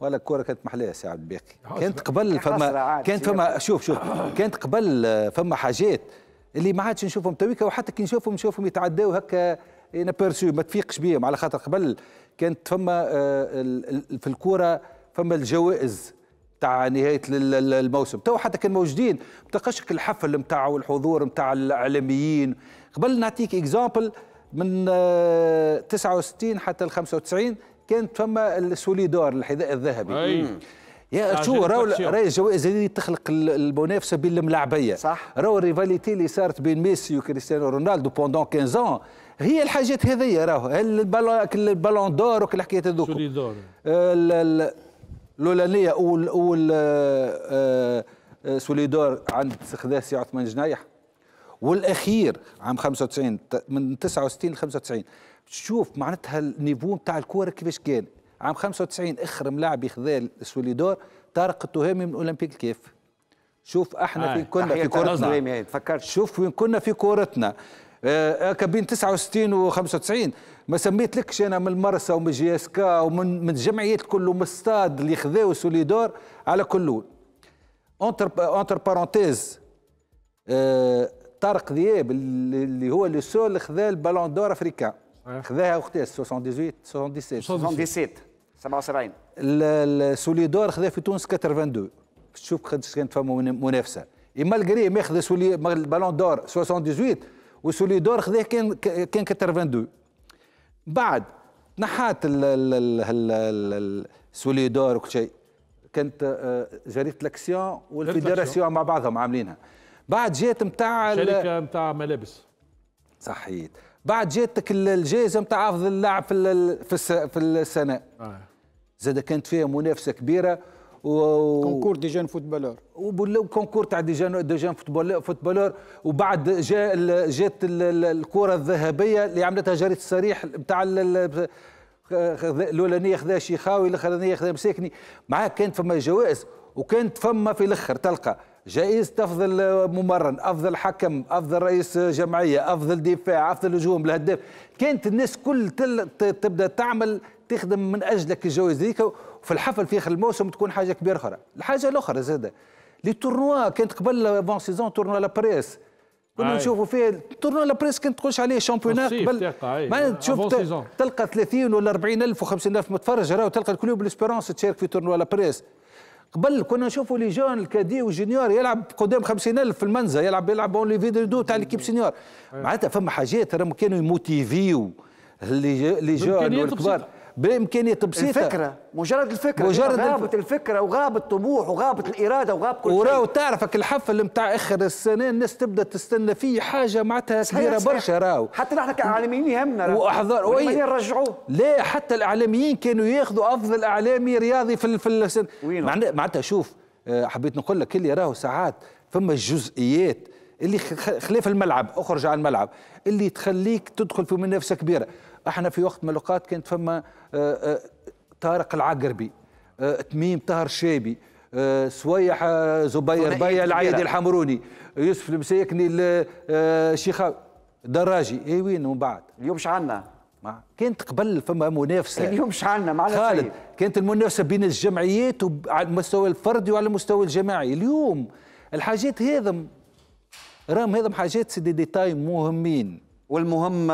ولا الكره كانت محليه سي عبد الباقي اه، كانت قبل فما كانت فما شوف شوف كانت قبل آه، فما حاجات اللي ما عادش نشوفهم تويكا وحتى كي نشوفهم نشوفهم يتعداو هكا نبيرسو ما تفيقش بهم على خاطر قبل كانت فما آه، في الكوره فما الجوائز تاع نهايه الموسم تو حتى كان موجودين ما تلقاش الحفل نتاع والحضور نتاع الاعلاميين قبل نعطيك اكزامبل من 69 حتى ال 95 كانت فما السوليدور الحذاء الذهبي أي. يا آه، شو راهو راهي الجوائز هذه تخلق المنافسه بين الملاعبيه صح راهو الريفاليتي اللي صارت بين ميسي وكريستيانو رونالدو بوندون 15 ان هي الحاجات هذيا راهو البالون دور وكل الحكايات هذوك آه، الاولانيه اول اول آه، سوليدور عند خذاه سي عثمان جنايح والاخير عام 95 من 69 ل 95 شوف معناتها النيفو نتاع الكوره كيفاش كان عام 95 اخر ملاعب يخذا السوليدور طارق التهامي من اولمبيك كيف شوف احنا آه. في كنا في كورتنا تفكرت شوف وين كنا في كورتنا آه، هكا بين 69 و 95 ما سميت لكش انا من المرسى ومن جي اس كا ومن من الجمعيات كله من الصاد اللي خذاو سوليدور على كل اونتر اونتر بارونتيز طارق ذياب اللي هو لو سول اللي خذا البالون دور افريكان أه. خذاها وقتها 78 77 77 77 السوليدور خذاها في تونس 82 تشوف قداش كانت فما منافسه اما القري ماخذ سولي البالون دور 78 وسوليدور خذاه كان كان 82 بعد نحات السوليدور وكل شيء كانت آه، جريده لاكسيون والفيدراسيون مع بعضهم عاملينها بعد جات نتاع شركه نتاع ملابس صحيت بعد جاتك الجائزه نتاع افضل لاعب في في السنه آه. زاد كانت فيها منافسه كبيره و... كونكور دي جان فوتبولور كونكور تاع دي جان دي جان فوتبولور وبعد جاء جات الكره الذهبيه اللي عملتها جريده الصريح نتاع الاولانيه خذاها شيخاوي الاخرانيه خذاها مساكني معاه كانت فما جوائز وكانت فما في الاخر تلقى جائزة أفضل ممرن أفضل حكم أفضل رئيس جمعية أفضل دفاع أفضل هجوم الهداف كانت الناس كل تل... تبدأ تعمل تخدم من أجلك الجوائز ذيك وفي الحفل في آخر الموسم تكون حاجة كبيرة أخرى الحاجة الأخرى زادة لي تورنوا كانت قبل فون سيزون تورنوا لابريس كنا نشوفوا فيه تورنوا لابريس كانت تقولش عليه شامبيونات قبل ما تشوف تلقى 30 ولا 40 الف و 50 الف متفرج راهو تلقى الكلوب ليسبيرونس تشارك في تورنوا لابريس قبل كنا نشوفوا لي جون الكادي وجونيور يلعب قدام 50000 في المنزه يلعب يلعب اون لي ليفي دو تاع ليكيب سينيور إيه. معناتها فما حاجات راهم كانوا يموتيفيو لي جون والكبار بامكانيه تبسيطها الفكره مجرد الفكره مجرد غابت الف... الفكره وغاب الطموح وغابت الاراده وغاب كل شيء وراه تعرفك الحفل نتاع اخر السنه الناس تبدا تستنى فيه حاجه معناتها كبيره برشا راهو حتى نحن كاعلاميين يهمنا واحضر وي رجعوه لا حتى الاعلاميين كانوا ياخذوا افضل اعلامي رياضي في في السنه معناتها شوف آه، حبيت نقول لك اللي راهو ساعات فما جزئيات اللي خلاف الملعب اخرج على الملعب اللي تخليك تدخل في منافسه كبيره احنا في وقت من الاوقات كانت فما آه، آه، طارق العقربي آه، تميم طاهر الشابي سويح زبير بيا العيدي الحمروني يوسف المسيكني الشيخ دراجي اي وين ومن بعد اليوم شعلنا كانت قبل فما منافسه اليوم شعلنا مع خالد كانت المنافسه بين الجمعيات على المستوى الفردي وعلى المستوى الجماعي اليوم الحاجات هذم رغم هذا حاجات سي دي ديتاي مهمين والمهم